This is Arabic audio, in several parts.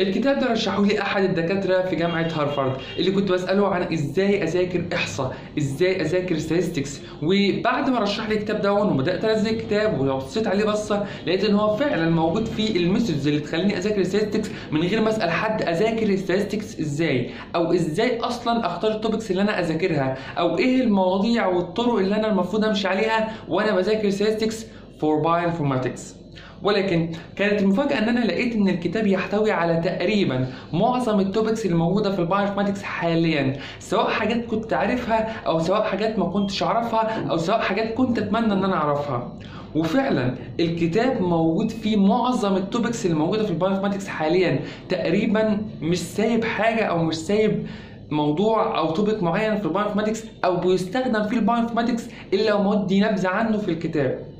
الكتاب ده رشحه لي احد الدكاتره في جامعه هارفارد اللي كنت بساله عن ازاي اذاكر احصاء ازاي اذاكر ستاتستكس وبعد ما رشح لي الكتاب ده وبدات انزل الكتاب وبصيت عليه بصه لقيت ان هو فعلا موجود فيه الميثودز اللي تخليني اذاكر ستاتستكس من غير ما اسال حد اذاكر ستاتستكس ازاي او ازاي اصلا اختار التوبكس اللي انا اذاكرها او ايه المواضيع والطرق اللي انا المفروض امشي عليها وانا بذاكر ستاتستكس for bioinformatics ولكن كانت المفاجاه ان انا لقيت ان الكتاب يحتوي على تقريبا معظم التوبكس الموجوده في البايوماتكس حاليا سواء حاجات كنت عارفها او سواء حاجات ما كنتش اعرفها او سواء حاجات كنت اتمنى ان انا اعرفها وفعلا الكتاب موجود فيه معظم التوبكس اللي موجوده في البايوماتكس حاليا تقريبا مش سايب حاجه او مش سايب موضوع او توبك معين في البايوماتكس او بيستخدم في البايوماتكس الا ومودي نبذه عنه في الكتاب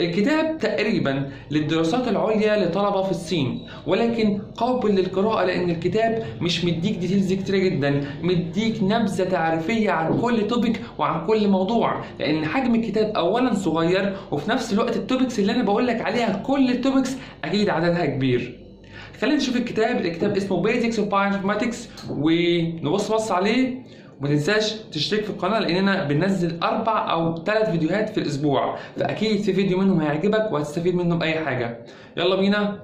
الكتاب تقريبا للدراسات العليا لطلبة في الصين ولكن قابل للقراءة لأن الكتاب مش مديك ديتيلز كتير جدا مديك نبذة تعريفية عن كل توبيك وعن كل موضوع لأن حجم الكتاب أولا صغير وفي نفس الوقت التوبكس اللي أنا بقول لك عليها كل التوبكس أكيد عددها كبير خلينا نشوف الكتاب الكتاب اسمه بيزكس اوف Bioinformatics ونبص بص عليه وما تنساش تشترك في القناه لاننا بننزل اربع او ثلاث فيديوهات في الاسبوع فاكيد في فيديو منهم هيعجبك وهتستفيد منه باي حاجه يلا بينا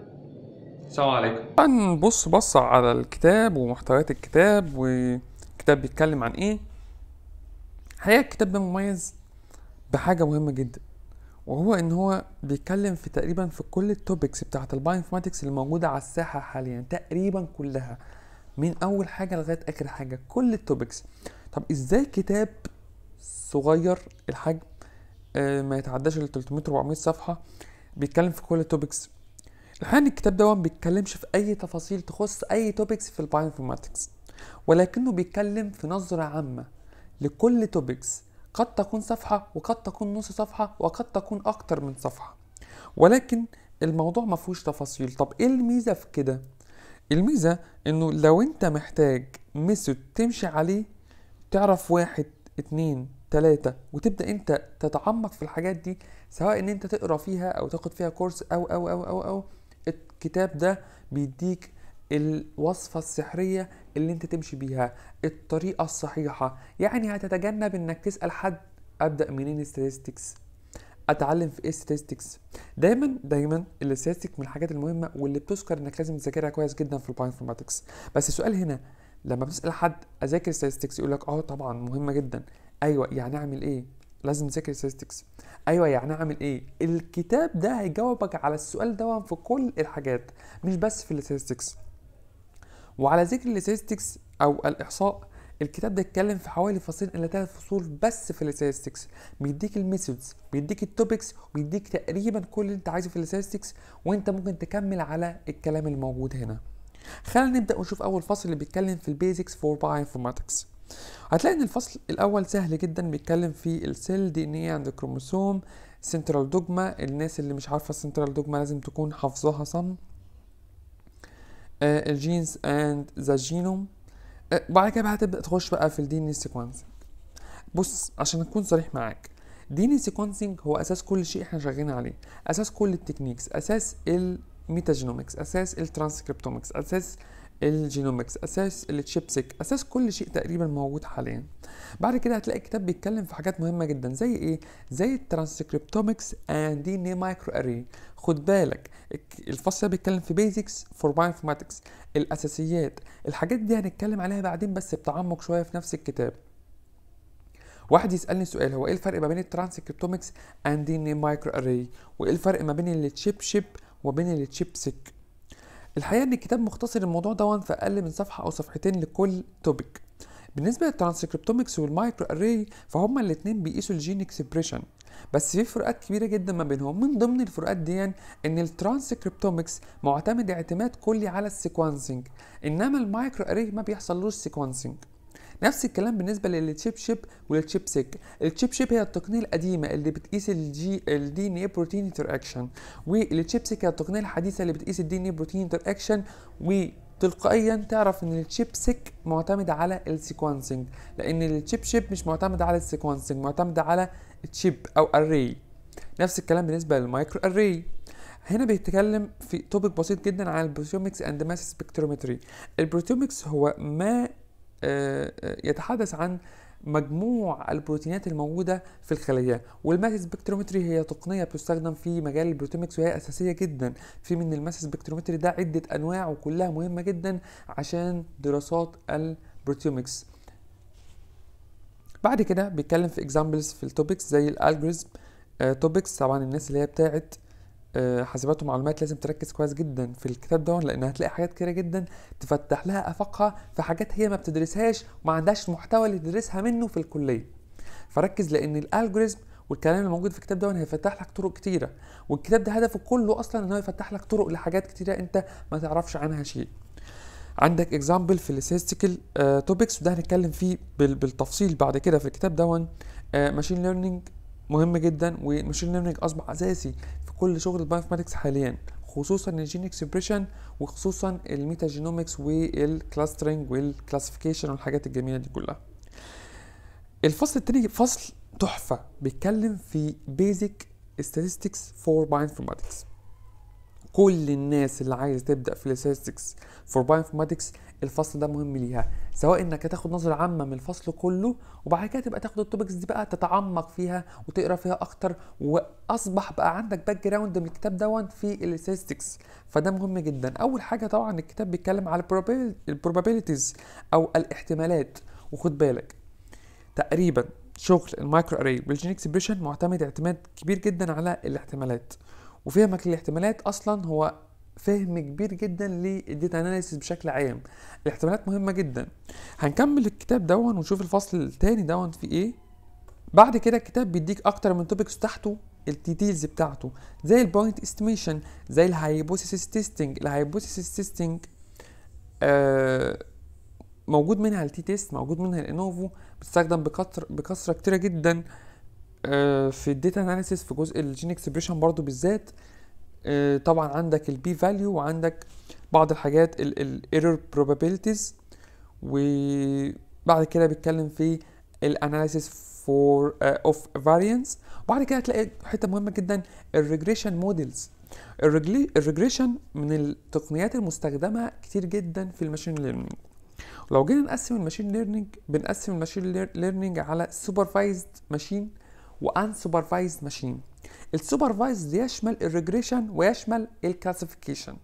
السلام عليكم هنبص بص على الكتاب ومحتويات الكتاب والكتاب بيتكلم عن ايه الحقيقه الكتاب ده مميز بحاجه مهمه جدا وهو ان هو بيتكلم في تقريبا في كل التوبكس بتاعه الباينفورماتكس اللي موجوده على الساحه حاليا تقريبا كلها من اول حاجه لغايه اخر حاجه كل التوبكس طب ازاي كتاب صغير الحجم آه، ما يتعداش ال 300 400 صفحه بيتكلم في كل التوبكس الحقيقه ان الكتاب ده ما بيتكلمش في اي تفاصيل تخص اي توبكس في الباينفورماتكس ولكنه بيتكلم في نظره عامه لكل توبكس قد تكون صفحه وقد تكون نص صفحه وقد تكون اكتر من صفحه ولكن الموضوع ما فيهوش تفاصيل طب ايه الميزه في كده الميزة انه لو انت محتاج ميثود تمشي عليه تعرف واحد اتنين تلاتة وتبدأ انت تتعمق في الحاجات دي سواء ان انت تقرا فيها او تاخد فيها كورس او او او او او الكتاب ده بيديك الوصفة السحرية اللي انت تمشي بيها الطريقة الصحيحة يعني هتتجنب انك تسأل حد ابدأ منين الستاتستكس اتعلم في ايه statistics دايما دايما الاستاتستكس من الحاجات المهمه واللي بتذكر انك لازم تذاكرها كويس جدا في انفورماتكس بس السؤال هنا لما بتسال حد اذاكر statistics يقول لك اه طبعا مهمه جدا ايوه يعني اعمل ايه لازم تذاكر statistics ايوه يعني اعمل ايه الكتاب ده هيجاوبك على السؤال ده في كل الحاجات مش بس في الستاتستكس وعلى ذكر الستاتستكس او الاحصاء الكتاب ده اتكلم في حوالي فصلين الى ثلاث فصول بس في الاستاتستكس بيديك الميثودز بيديك التوبكس بيديك تقريبا كل اللي انت عايزه في الاستاتستكس وانت ممكن تكمل على الكلام الموجود هنا خلينا نبدا ونشوف اول فصل اللي بيتكلم في البيزكس فور باي انفورماتكس هتلاقي ان الفصل الاول سهل جدا بيتكلم في السيل دي ان ايه عند الكروموسوم سنترال دوجما الناس اللي مش عارفه السنترال دوجما لازم تكون حافظاها صم الجينز اند ذا جينوم وبعد أه، كده بقى هتبدا تخش بقى في الدي ان اي سيكونسنج بص عشان اكون صريح معاك دي ان سيكونسنج هو اساس كل شيء احنا شغالين عليه اساس كل التكنيكس اساس الميتاجينومكس اساس الترانسكريبتومكس اساس الجينومكس اساس التشيبسك اساس كل شيء تقريبا موجود حاليا بعد كده هتلاقي كتاب بيتكلم في حاجات مهمه جدا زي ايه زي الترانسكريبتومكس اند دي ان مايكرو اري خد بالك الفصل بيتكلم في بيزكس فور باينفورماتكس الاساسيات الحاجات دي هنتكلم عليها بعدين بس بتعمق شويه في نفس الكتاب واحد يسالني سؤال هو ايه الفرق ما بين الترانسكريبتومكس اند دي ان مايكرو اري وايه الفرق ما بين التشيب شيب وبين التشيب سيك الحقيقه ان الكتاب مختصر الموضوع ده في اقل من صفحه او صفحتين لكل توبيك بالنسبه للترانسكريبتومكس والمايكرو اري فهما الاثنين بيقيسوا الجين اكسبريشن بس في فروقات كبيره جدا ما بينهم من ضمن الفروقات دي ان الترانسكريبتومكس معتمد اعتماد كلي على السيكونسنج انما المايكرو اري ما بيحصلوش سيكونسنج نفس الكلام بالنسبه للتشيب شيب والتشيب سيك التشيب شيب هي التقنيه القديمه اللي بتقيس الجي الدي ان اي بروتين انتراكشن والتشيب سيك هي التقنيه الحديثه اللي بتقيس الدي ان اي بروتين انتراكشن و تلقائيا تعرف ان الشيب سيك معتمد على السيكونسنج لان الشيب شيب مش معتمد على السيكونسنج معتمد على تشيب او اري نفس الكلام بالنسبه للمايكرو اري هنا بيتكلم في توبيك بسيط جدا عن البروتيومكس اند ماس سبكترومتري البروتيومكس هو ما يتحدث عن مجموع البروتينات الموجودة في الخلية والماس سبكترومتري هي تقنية بتستخدم في مجال البروتومكس وهي أساسية جدا في من الماس سبكترومتري ده عدة أنواع وكلها مهمة جدا عشان دراسات البروتومكس بعد كده بيتكلم في اكزامبلز في التوبكس زي الالجوريزم آه، توبكس طبعا الناس اللي هي بتاعت آه، حاسبات ومعلومات لازم تركز كويس جدا في الكتاب ده لان هتلاقي حاجات كتيره جدا تفتح لها افاقها في حاجات هي ما بتدرسهاش وما عندهاش المحتوى اللي تدرسها منه في الكليه فركز لان الالجوريزم والكلام اللي موجود في الكتاب ده هيفتح لك طرق كتيره والكتاب ده هدفه كله اصلا ان هو يفتح لك طرق لحاجات كتيره انت ما تعرفش عنها شيء عندك اكزامبل في الاستاتستيكال توبكس وده هنتكلم فيه بالتفصيل بعد كده في الكتاب ده ماشين آه، ليرنينج مهم جدا والماشين ليرنينج اصبح اساسي كل شغل البايوماتكس حاليا خصوصا الجين اكسبريشن وخصوصا الميتا جينومكس والكلاسترنج والكلاسيفيكيشن والحاجات الجميله دي كلها الفصل التاني فصل تحفه بيتكلم في بيزك statistics for bioinformatics كل الناس اللي عايزه تبدا في الاستاتستكس فور باينفورماتكس الفصل ده مهم ليها سواء انك هتاخد نظره عامه من الفصل كله وبعد كده تبقى تاخد التوبكس دي بقى تتعمق فيها وتقرا فيها اكتر واصبح بقى عندك باك جراوند من الكتاب دوت في الاستاتستكس فده مهم جدا اول حاجه طبعا الكتاب بيتكلم على البروبابيلتيز او الاحتمالات وخد بالك تقريبا شغل المايكرو اري والجينيك اكسبريشن معتمد اعتماد كبير جدا على الاحتمالات وفهمك للاحتمالات اصلا هو فهم كبير جدا للديتا اناليسيس بشكل عام الاحتمالات مهمه جدا هنكمل الكتاب دون ونشوف الفصل الثاني دون في ايه بعد كده الكتاب بيديك اكتر من توبكس تحته التيتيلز بتاعته زي البوينت استيميشن زي الهايبوثيسيس تيستينج الهايبوثيسيس تيستينج موجود منها التي تيست موجود منها الانوفو بتستخدم بكثره كتيره جدا آه، في الداتا اناليسيس في جزء الجين اكسبريشن برضو بالذات آه، طبعا عندك البي فاليو وعندك بعض الحاجات الايرور probabilities وبعد كده بيتكلم في الاناليسيس فور اوف فاريانس وبعد كده هتلاقي حته مهمه جدا الريجريشن مودلز الريجريشن من التقنيات المستخدمه كتير جدا في الماشين ليرنينج لو جينا نقسم الماشين ليرنينج بنقسم الماشين ليرنينج على سوبرفايزد ماشين سوبرفايزد ماشين السوبرفايزد يشمل الريجريشن ويشمل الكلاسيفيكيشن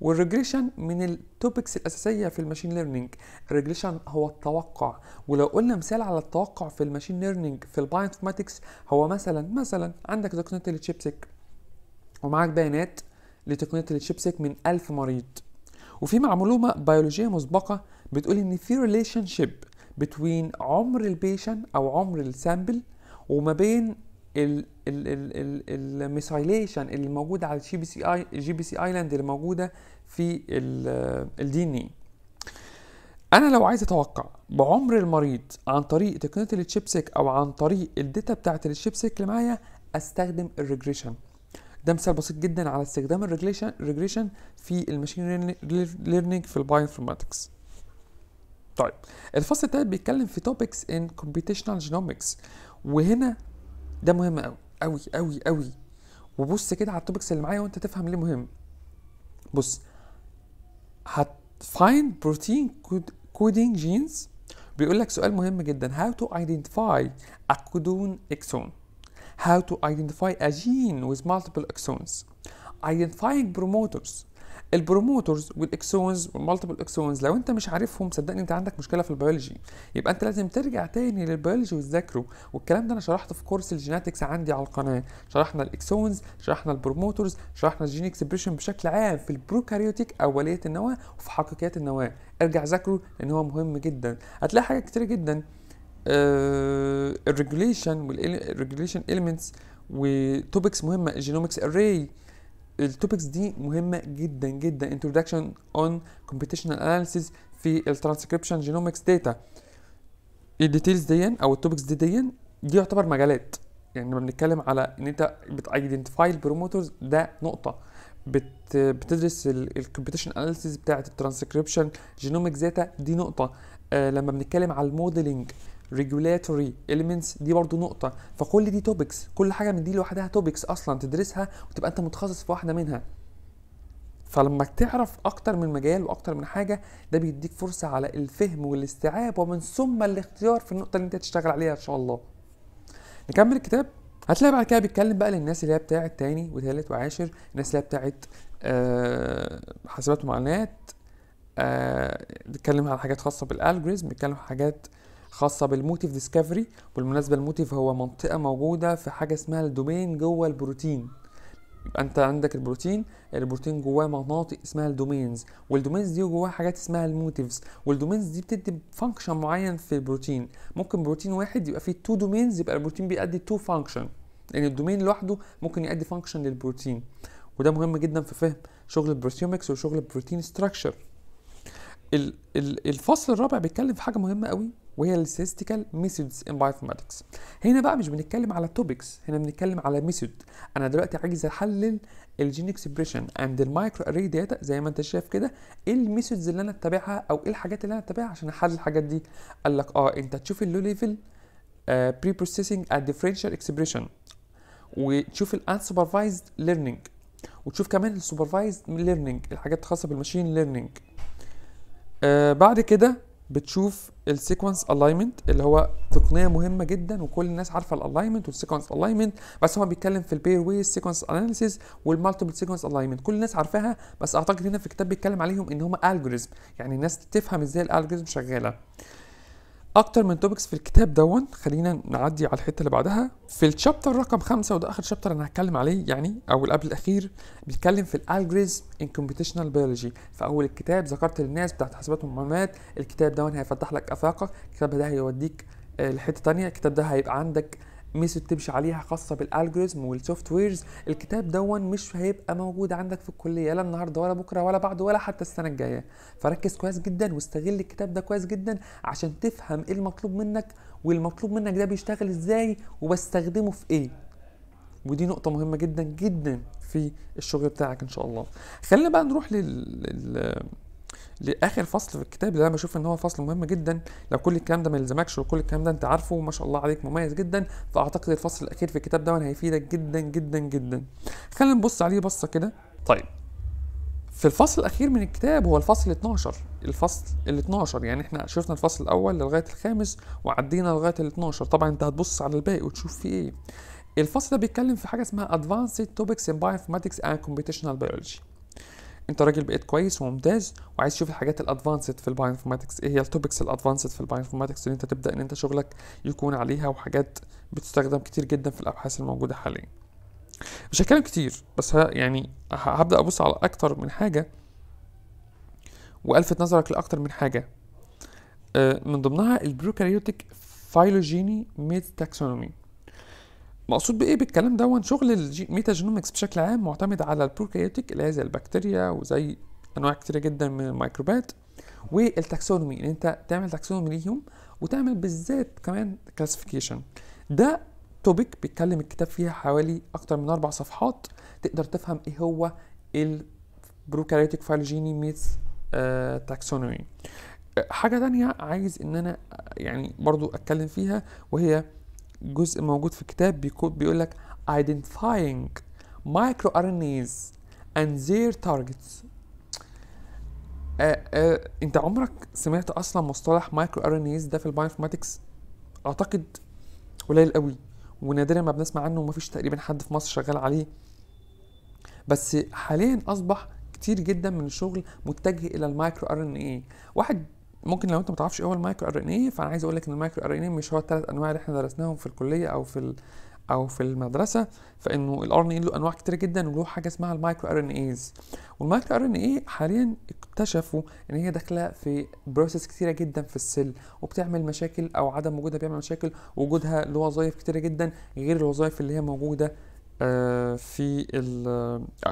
والريجريشن من التوبكس الاساسيه في الماشين ليرنينج الريجريشن هو التوقع ولو قلنا مثال على التوقع في الماشين ليرنينج في الباينفورماتكس هو مثلا مثلا عندك تقنيه التشيبسك ومعاك بيانات لتقنيه التشيبسك من 1000 مريض وفي معلومه بيولوجيه مسبقه بتقول ان في ريليشن شيب بين عمر البيشن او عمر السامبل وما بين الميسايليشن اللي موجوده على الجي بي سي اي جي بي سي ايلاند اللي موجوده في الدي ان اي انا لو عايز اتوقع بعمر المريض عن طريق تقنيه التشيبسك او عن طريق الداتا بتاعه التشيبسك اللي معايا استخدم الريجريشن ده مثال بسيط جدا على استخدام الريجريشن ريجريشن في الماشين ليرنينج في انفورماتكس طيب الفصل التالت بيتكلم في توبكس ان كومبيتيشنال جينومكس وهنا ده مهم قوي قوي قوي قوي وبص كده على التوبكس اللي معايا وانت تفهم ليه مهم بص هت find protein coding genes بيقول لك سؤال مهم جدا how to identify a codon exon how to identify a gene with multiple exons identifying promoters البروموترز والاكسونز والمالتيبل اكسونز لو انت مش عارفهم صدقني انت عندك مشكله في البيولوجي يبقى انت لازم ترجع تاني للبيولوجي وتذاكره والكلام ده انا شرحته في كورس الجيناتكس عندي على القناه شرحنا الاكسونز شرحنا البروموترز شرحنا الجين اكسبريشن بشكل عام في البروكاريوتيك اوليه النواه وفي حقيقيات النواه ارجع ذاكره لان هو مهم جدا هتلاقي حاجات كتير جدا الريجوليشن والريجوليشن اليمنتس وتوبكس مهمه الجينومكس اري التوبكس دي مهمه جدا جدا introduction on computational analysis في الترانسكريبشن جينومكس داتا الديتيلز دي او التوبكس دي دي دي يعتبر مجالات يعني لما بنتكلم على ان انت بتايدنتيفاي البروموترز ده نقطه بت بتدرس analysis اناليسيز بتاعه الترانسكريبشن genomics داتا دي نقطه آه لما بنتكلم على الموديلنج regulatory elements دي برضو نقطة فكل دي topics كل حاجة من دي لوحدها topics أصلا تدرسها وتبقى أنت متخصص في واحدة منها فلما تعرف أكتر من مجال وأكتر من حاجة ده بيديك فرصة على الفهم والاستيعاب ومن ثم الاختيار في النقطة اللي أنت هتشتغل عليها إن شاء الله نكمل الكتاب هتلاقي بعد كده بيتكلم بقى للناس اللي هي بتاعه تاني وتالت وعاشر الناس اللي هي بتاعه آه حاسبات ومعلومات آه بيتكلم على حاجات خاصه بالالجوريزم بيتكلم على حاجات خاصة بالموتيف ديسكفري بالمناسبة الموتيف هو منطقة موجودة في حاجة اسمها الدومين جوه البروتين يبقى انت عندك البروتين البروتين جواه مناطق اسمها الدومينز والدومينز دي جواها حاجات اسمها الموتيفز والدومينز دي بتدي فانكشن معين في البروتين ممكن بروتين واحد يبقى فيه تو دومينز يبقى البروتين بيأدي تو فانكشن لان الدومين لوحده ممكن يأدي فانكشن للبروتين وده مهم جدا في فهم شغل البروتيومكس وشغل البروتين ستراكشر الفصل الرابع بيتكلم في حاجه مهمه قوي وهي الستيكال ميثودز ان بايثماتكس هنا بقى مش بنتكلم على توبكس هنا بنتكلم على ميثود انا دلوقتي عايز احلل الجين اكسبريشن اند المايكرو اري داتا زي ما انت شايف كده ايه الميثودز اللي انا اتبعها او ايه الحاجات اللي انا اتبعها عشان احلل الحاجات دي قال لك اه انت تشوف اللو ليفل بري بروسيسنج اند ديفرنشال اكسبريشن وتشوف سوبرفايزد ليرنينج وتشوف كمان السوبرفايزد ليرنينج الحاجات الخاصه بالماشين ليرنينج آه بعد كده بتشوف السيكونس الاينمنت اللي هو تقنيه مهمه جدا وكل الناس عارفه الالاينمنت والسيكونس الاينمنت بس هو بيتكلم في البير وي السيكونس اناليسيس والمالتيبل سيكونس الاينمنت كل الناس عارفاها بس اعتقد هنا في الكتاب بيتكلم عليهم ان هم الجوريزم يعني الناس تفهم ازاي الالجوريزم شغاله اكتر من توبكس في الكتاب دون خلينا نعدي على الحته اللي بعدها في الشابتر رقم خمسة وده اخر شابتر انا هتكلم عليه يعني او اللي قبل الاخير بيتكلم في الالجوريزم ان كومبيتيشنال بيولوجي في اول الكتاب ذكرت للناس بتاعت حسابات ومعلومات الكتاب دون هيفتح لك افاقك الكتاب ده هيوديك آه، لحته تانية الكتاب ده هيبقى عندك ميثود تمشي عليها خاصه بالالجوريزم والسوفت ويرز الكتاب دون مش هيبقى موجود عندك في الكليه لا النهارده ولا بكره ولا بعده ولا حتى السنه الجايه فركز كويس جدا واستغل الكتاب ده كويس جدا عشان تفهم ايه المطلوب منك والمطلوب منك ده بيشتغل ازاي وبستخدمه في ايه ودي نقطه مهمه جدا جدا في الشغل بتاعك ان شاء الله خلينا بقى نروح لل, لل... لاخر فصل في الكتاب اللي انا بشوف ان هو فصل مهم جدا لو كل الكلام ده ما يلزمكش وكل الكلام ده انت عارفه وما شاء الله عليك مميز جدا فاعتقد الفصل الاخير في الكتاب ده هيفيدك جدا جدا جدا خلينا نبص عليه بصه كده طيب في الفصل الاخير من الكتاب هو الفصل 12 الفصل ال 12 يعني احنا شفنا الفصل الاول لغايه الخامس وعدينا لغايه ال 12 طبعا انت هتبص على الباقي وتشوف فيه ايه الفصل ده بيتكلم في حاجه اسمها Advanced Topics in Bioinformatics and Computational Biology انت راجل بقيت كويس وممتاز وعايز تشوف الحاجات الادفانسد في الباينفورماتكس ايه هي التوبكس الادفانسد في الباينفورماتكس اللي انت تبدا ان انت شغلك يكون عليها وحاجات بتستخدم كتير جدا في الابحاث الموجوده حاليا مش هتكلم كتير بس ها يعني هبدا ابص على اكتر من حاجه والفت نظرك لاكتر من حاجه آه، من ضمنها البروكاريوتيك فايلوجيني ميد تاكسونومي مقصود بايه بالكلام دون شغل الميتا جينومكس بشكل عام معتمد على البروكاريوتيك اللي هي زي البكتيريا وزي انواع كتيره جدا من الميكروبات والتاكسونومي ان انت تعمل تاكسونومي ليهم وتعمل بالذات كمان كلاسيفيكيشن ده توبيك بيتكلم الكتاب فيها حوالي اكتر من اربع صفحات تقدر تفهم ايه هو البروكاريوتيك فايلوجيني ميث آه تاكسونومي آه، حاجه تانية عايز ان انا آه، يعني برضو اتكلم فيها وهي جزء موجود في الكتاب بيقول لك identifying micro RNAs and their targets آه، آه، انت عمرك سمعت اصلا مصطلح مايكرو ار ان ايز ده في البايوانفورماتكس اعتقد قليل قوي ونادرا ما بنسمع عنه ومفيش تقريبا حد في مصر شغال عليه بس حاليا اصبح كتير جدا من الشغل متجه الى المايكرو ار ان اي واحد ممكن لو انت ما تعرفش ايه هو المايكرو ار ان ايه فانا عايز اقول لك ان المايكرو ار ان ايه مش هو الثلاث انواع اللي احنا درسناهم في الكليه او في او في المدرسه فانه الار ان ايه له انواع كتير جدا وله حاجه اسمها المايكرو ار ان ايز والمايكرو ار ان ايه حاليا اكتشفوا ان هي داخله في بروسيس كتيره جدا في السل وبتعمل مشاكل او عدم وجودها بيعمل مشاكل وجودها له وظائف كتيره جدا غير الوظائف اللي هي موجوده آه، في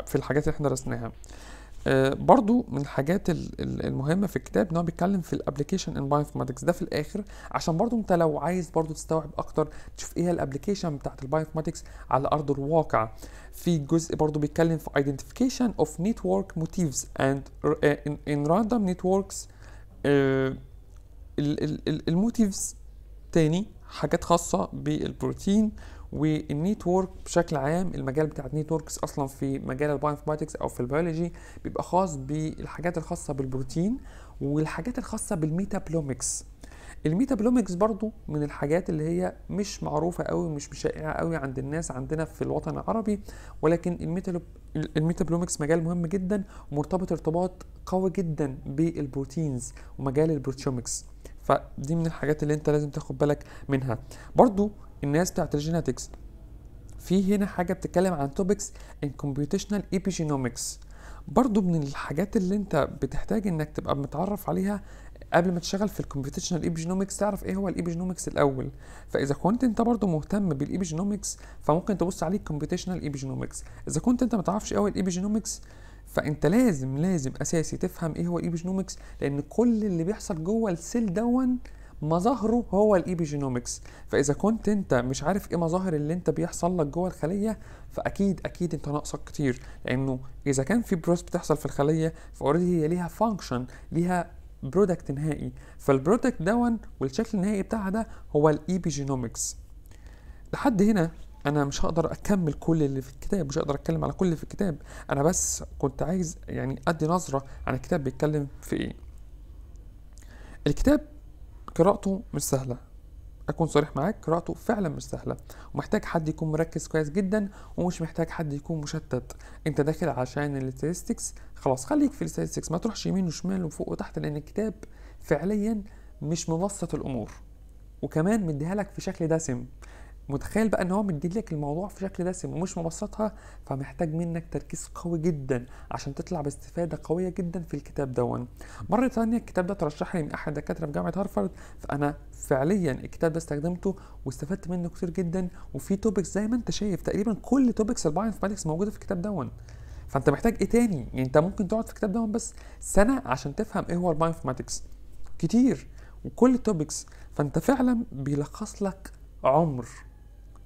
في الحاجات اللي احنا درسناها آه، برضو من الحاجات المهمه في الكتاب ان هو بيتكلم في الابلكيشن انفورماتكس ده في الاخر عشان برضو انت لو عايز برضو تستوعب اكتر تشوف ايه هي الابلكيشن بتاعت البايوماتكس على ارض الواقع في جزء برضو بيتكلم في identification of network motifs and آه، in, in random networks آه، الموتيفز تاني حاجات خاصة بالبروتين والنيت وورك بشكل عام المجال بتاع النيت ووركس اصلا في مجال البايوانفورماتكس او في البيولوجي بيبقى خاص بالحاجات الخاصه بالبروتين والحاجات الخاصه بالميتابلومكس الميتابلومكس برضو من الحاجات اللي هي مش معروفه قوي مش شائعه قوي عند الناس عندنا في الوطن العربي ولكن الميتابلومكس مجال مهم جدا ومرتبط ارتباط قوي جدا بالبروتينز ومجال البروتيومكس فدي من الحاجات اللي انت لازم تاخد بالك منها برضو الناس بتاعت الجيناتكس في هنا حاجة بتتكلم عن توبكس ان كمبيوتيشنال ايبيجينومكس برضو من الحاجات اللي انت بتحتاج انك تبقى متعرف عليها قبل ما تشتغل في الكمبيوتيشنال ايبيجينومكس تعرف ايه هو الايبيجينومكس الاول فاذا كنت انت برضو مهتم بالايبيجينومكس فممكن تبص عليه كمبيوتيشنال ايبيجينومكس اذا كنت انت ما تعرفش ايه هو الايبيجينومكس فانت لازم لازم اساسي تفهم ايه هو الايبيجينومكس لان كل اللي بيحصل جوه السيل دون مظاهره هو الايبيجينومكس فاذا كنت انت مش عارف ايه مظاهر اللي انت بيحصل لك جوه الخليه فاكيد اكيد انت ناقصك كتير لانه اذا كان في بروس بتحصل في الخليه فاوريدي هي ليها فانكشن ليها برودكت نهائي فالبرودكت ده والشكل النهائي بتاعها ده هو الايبيجينومكس لحد هنا انا مش هقدر اكمل كل اللي في الكتاب مش هقدر اتكلم على كل اللي في الكتاب انا بس كنت عايز يعني ادي نظره عن الكتاب بيتكلم في ايه الكتاب قراءته مش سهله اكون صريح معاك قراءته فعلا مش سهله ومحتاج حد يكون مركز كويس جدا ومش محتاج حد يكون مشتت انت داخل عشان الستاتستكس خلاص خليك في الستاتستكس ما تروحش يمين وشمال وفوق وتحت لان الكتاب فعليا مش مبسط الامور وكمان مديها لك في شكل دسم متخيل بقى ان هو مديلك لك الموضوع في شكل دسم ومش مبسطها فمحتاج منك تركيز قوي جدا عشان تطلع باستفاده قويه جدا في الكتاب دون مره ثانيه الكتاب ده ترشح لي من احد الدكاتره في جامعه هارفارد فانا فعليا الكتاب ده استخدمته واستفدت منه كتير جدا وفي توبكس زي ما انت شايف تقريبا كل توبكس الباينفماتكس موجوده في الكتاب دون فانت محتاج ايه تاني يعني انت ممكن تقعد في الكتاب ده بس سنه عشان تفهم ايه هو الباينفماتكس كتير وكل التوبكس فانت فعلا بيلخص لك عمر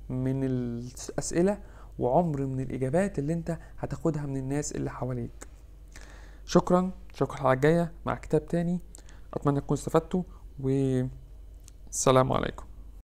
من الاسئله وعمر من الاجابات اللي انت هتاخدها من الناس اللي حواليك شكرا شكرا الحلقه الجايه مع كتاب تاني اتمنى تكونوا استفدتوا والسلام عليكم